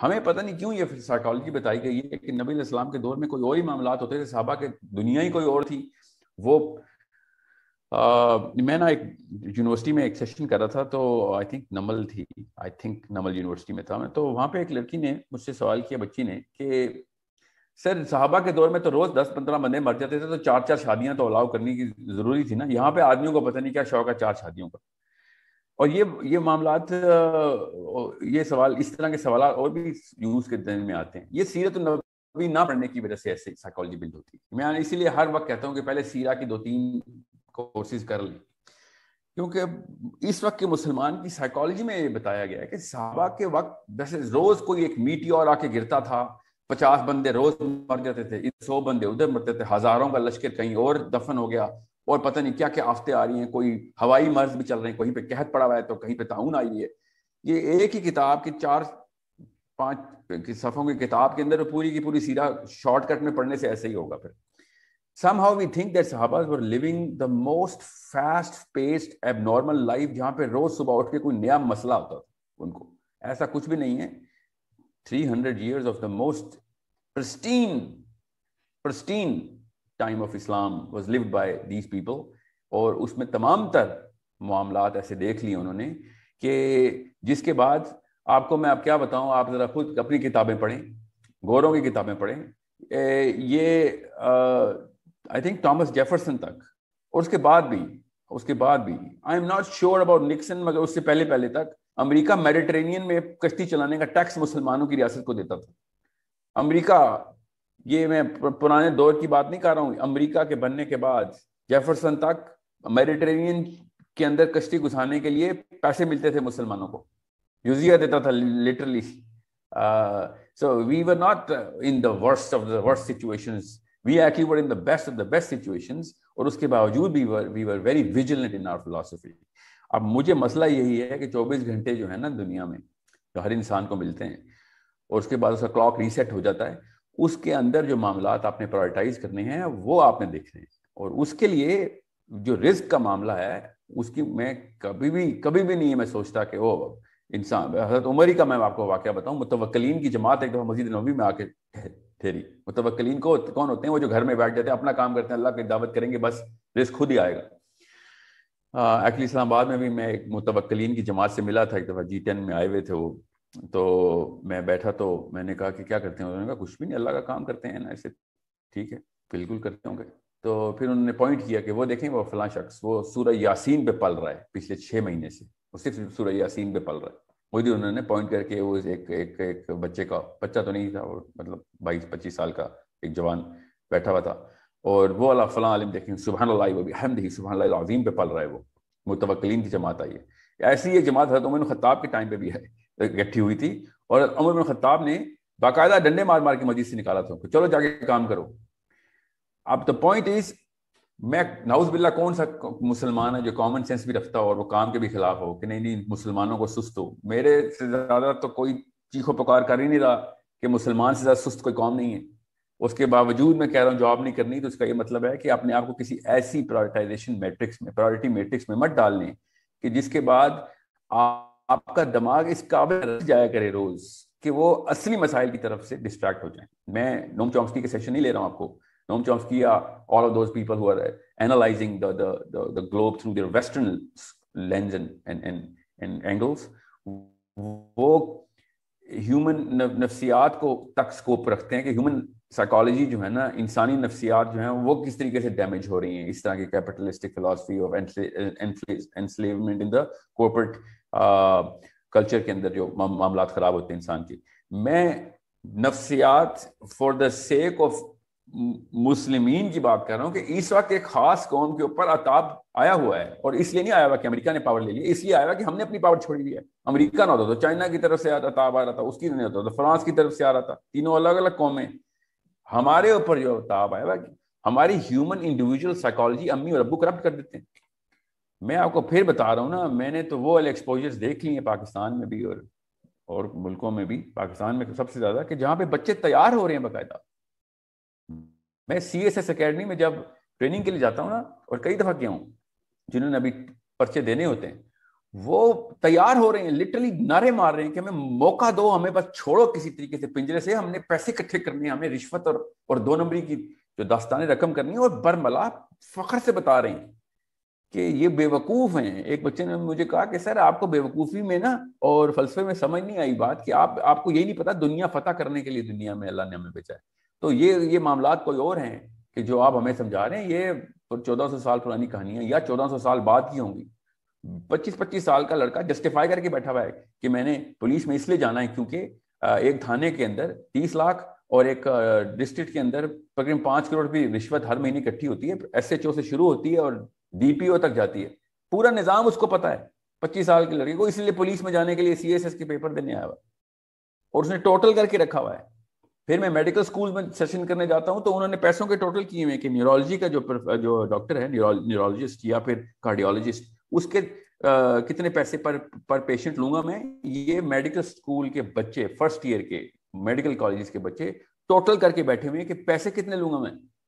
हमें पता नहीं क्यों ये साइकोलॉजी बताई गई है कि नबी इस्लाम के दौर में कोई और ही मामला होते थे साहबा के दुनिया ही कोई और थी वो आ, मैं ना एक यूनिवर्सिटी में एक सेशन कर रहा था तो आई थिंक नमल थी आई थिंक नमल यूनिवर्सिटी में था मैं तो वहाँ पे एक लड़की ने मुझसे सवाल किया बच्ची ने कि सर साहबा के दौर में तो रोज दस पंद्रह बंदे मर जाते थे तो चार चार शादियां तो अलाउ करने की जरूरी थी ना यहाँ पे आदमियों को पता नहीं क्या शौक है चार शादियों का और ये ये मामला ये सवाल इस तरह के सवाल और भी यूज के दिन में आते हैं ये सीरत नबी ना पढ़ने की वजह से ऐसे साइकोलॉजी बिल्ड होती है मैं इसीलिए हर वक्त कहता हूँ कि पहले सीरा की दो तीन कोर्सेज कर लें क्योंकि इस वक्त के मुसलमान की साइकोलॉजी में ये बताया गया है कि साहबा के वक्त जैसे रोज कोई एक मीटी और आके गिरता था पचास बंदे रोज मर जाते थे सौ बंदे उधर मरते थे हजारों का लश्कर कहीं और दफन हो गया और पता नहीं क्या क्या आफतें आ रही हैं कोई हवाई मर्ज भी चल रहे हैं कहीं पे कहत पड़ा हुआ है तो कहीं पे ताउन आई है ये एक ही किताब की चार पांच सफ़ों की किताब के अंदर पूरी की पूरी सीधा शॉर्टकट में पढ़ने से ऐसे ही होगा फिर somehow we think that सहाबाज were living the most fast paced abnormal life जहाँ पे रोज सुबह उठ के कोई नया मसला होता था उनको ऐसा कुछ भी नहीं है three hundred years of the most pristine pristine time of Islam was live by these people और उसमें तमाम तर मामला ऐसे देख लिए उन्होंने कि जिसके बाद आपको मैं आप क्या बताऊं आप ज़रा खुद अपनी किताबें पढ़ें गौरों की किताबें पढ़ें ए, ये आई थिंक थॉमस जेफरसन तक और उसके बाद भी उसके बाद भी I am not sure about Nixon मगर उससे पहले पहले तक अमेरिका मेडिटेरेनियन में कश्ती चलाने का टैक्स मुसलमानों की रियासत को देता था अमेरिका ये मैं पुराने दौर की बात नहीं कर रहा हूँ अमेरिका के बनने के बाद जेफरसन तक मेडिटेरियन के अंदर कश्ती घुसाने के लिए पैसे मिलते थे मुसलमानों को यूजिया देता था literally so we were not in the worst of the worst situation we actually were in the best of the best situation और उसके बावजूद भी were we were very vigilant in our philosophy अब मुझे मसला यही है कि 24 घंटे जो है ना दुनिया में जो हर इंसान को मिलते हैं और उसके बाद उसका क्लॉक रीसेट हो जाता है उसके अंदर जो मामला आपने प्रायोरिटाइज करने हैं वो आपने देखने हैं और उसके लिए जो रिस्क का मामला है उसकी मैं कभी भी कभी भी नहीं मैं सोचता कि वो इंसान हजरत उमर ही का मैं आपको वाक्य बताऊं मुतवक्लीन की जमात एक दफ़ा मस्जिद नबी में आके ठहरी मुतवक्लीन को कौन होते हैं वो जो घर में बैठ जाते हैं अपना काम करते हैं अल्लाह की दावत करेंगे बस रिस्क खुद ही आएगा एक्चुअली इस्लामाबाद में भी मैं एक मुतवक्लीन की जमात से मिला था एक दफ़ा जी टेन में आए हुए थे वो तो मैं बैठा तो मैंने कहा कि क्या करते हैं उन्होंने कहा कुछ भी नहीं अल्लाह का काम करते हैं ना ऐसे ठीक है बिल्कुल करते होंगे तो फिर उन्होंने पॉइंट किया कि वो देखें वो फला शख्स वो सूर्य यासीन पे पल रहा है पिछले छः महीने से वो सिर्फ सूर्य यासीन पे पल रहा है वही दिन उन्होंने पॉइंट करके वो एक एक एक बच्चे का बच्चा तो नहीं था मतलब बाईस पच्चीस साल का एक जवान बैठा हुआ था और वो अला फला आलिम देखें सुबहान भी हम देखिए सुबहान अजीम पे पल रहा है वो मुतवकलीन की जमात आई है ऐसी एक जमात तो मैंने ख़ताब के टाइम पे भी है इकट्ठी हुई थी और उमर बिन खत्ताब ने बाकायदा डंडे मार मार के मस्जिद से निकाला था उनको चलो जाके काम करो अब द पॉइंट इज मैं नाउज बिल्ला कौन सा मुसलमान है जो कॉमन सेंस भी रखता हो और वो काम के भी खिलाफ हो कि नहीं नहीं मुसलमानों को सुस्त हो मेरे से ज्यादा तो कोई चीखो पुकार कर ही नहीं रहा कि मुसलमान से ज्यादा सुस्त कोई काम नहीं है उसके बावजूद मैं कह रहा हूँ जॉब नहीं करनी तो उसका ये मतलब है कि अपने आप को किसी ऐसी प्रायोरिटाइजेशन मैट्रिक्स में प्रायोरिटी मैट्रिक्स में मत डालने कि जिसके बाद आप आपका दिमाग इस काबिल जाया करे रोज कि वो असली मसाइल की तरफ से डिस्ट्रैक्ट हो जाए मैं नोम चौंकी के सेशन नहीं ले रहा हूँ आपको नोम चौंकी या all of those people who are analysing the the the globe through their western lens and and and angles वो ह्यूमन नफ्सियात को तक स्कोप रखते हैं कि ह्यूमन साइकोलॉजी जो है ना इंसानी नफ्सियात जो है वो किस तरीके से डैमेज हो रही है इस तरह की capitalistic philosophy of enslavement in the corporate culture के अंदर जो मामला खराब होते हैं इंसान के मैं नफ्सियात फॉर द सेक ऑफ मुस्लिमीन की बात कर रहा हूँ कि इस वक्त एक खास कौम के ऊपर अताब आया हुआ है और इसलिए नहीं आया हुआ कि अमेरिका ने पावर ले ली इसलिए आया हुआ कि हमने अपनी पावर छोड़ी दी है अमेरिका ना होता तो चाइना की तरफ से अताब आ रहा था उसकी नहीं होता तो फ्रांस की तरफ से आ रहा था तीनों अलग अलग कौमें हमारे ऊपर जो अताब आया हुआ हमारी ह्यूमन इंडिविजुअल साइकोलॉजी अम्मी और अबू करप्ट कर देते हैं मैं आपको फिर बता रहा हूँ ना मैंने तो वो एक्सपोजर्स देख लिए हैं पाकिस्तान में भी और और मुल्कों में भी पाकिस्तान में सबसे ज़्यादा कि जहाँ पे बच्चे तैयार हो रहे हैं बाकायदा मैं सी एस एस अकेडमी में जब ट्रेनिंग के लिए जाता हूँ ना और कई दफ़ा गया हूँ जिन्होंने अभी पर्चे देने होते हैं वो तैयार हो रहे हैं लिटरली नारे मार रहे हैं कि हमें मौका दो हमें बस छोड़ो किसी तरीके से पिंजरे से हमने पैसे इकट्ठे करने हमें रिश्वत और और दो नंबरी की जो दास्तान रकम करनी है और बरमला फखर से बता रहे हैं कि ये बेवकूफ़ हैं एक बच्चे ने मुझे कहा कि सर आपको बेवकूफ़ी में ना और फलसफे में समझ नहीं आई बात कि आप आपको यही नहीं पता दुनिया फतह करने के लिए दुनिया में अल्लाह ने हमें बेचा है तो ये ये मामला कोई और हैं कि जो आप हमें समझा रहे हैं ये चौदह सौ साल पुरानी कहानियां या चौदह सौ साल बाद की होंगी पच्चीस पच्चीस साल का लड़का जस्टिफाई करके बैठा हुआ है कि मैंने पुलिस में इसलिए जाना है क्योंकि एक थाने के अंदर तीस लाख और एक डिस्ट्रिक्ट के अंदर तकरीबन पांच करोड़ की रिश्वत हर महीने इकट्ठी होती है एस एच ओ से शुरू होती है और डीपीओ तक जाती है पूरा निजाम उसको पता है पच्चीस साल के लड़के को इसलिए पुलिस में जाने के लिए एस के पेपर देने आया हुआ और उसने टोटल करके रखा हुआ है फिर मैं मेडिकल स्कूल में सेशन करने जाता हूँ तो उन्होंने पैसों के टोटल किए हुए कि न्यूरोलॉजी का जो जो डॉक्टर है न्यूरोलॉजिस्ट या फिर कार्डियोलॉजिस्ट उसके आ, कितने पैसे पर पर पेशेंट लूंगा मैं ये मेडिकल स्कूल के बच्चे फर्स्ट ईयर के मेडिकल कॉलेज के बच्चे टोटल करके बैठे हुए हैं कि पैसे कितने लूंगा मैं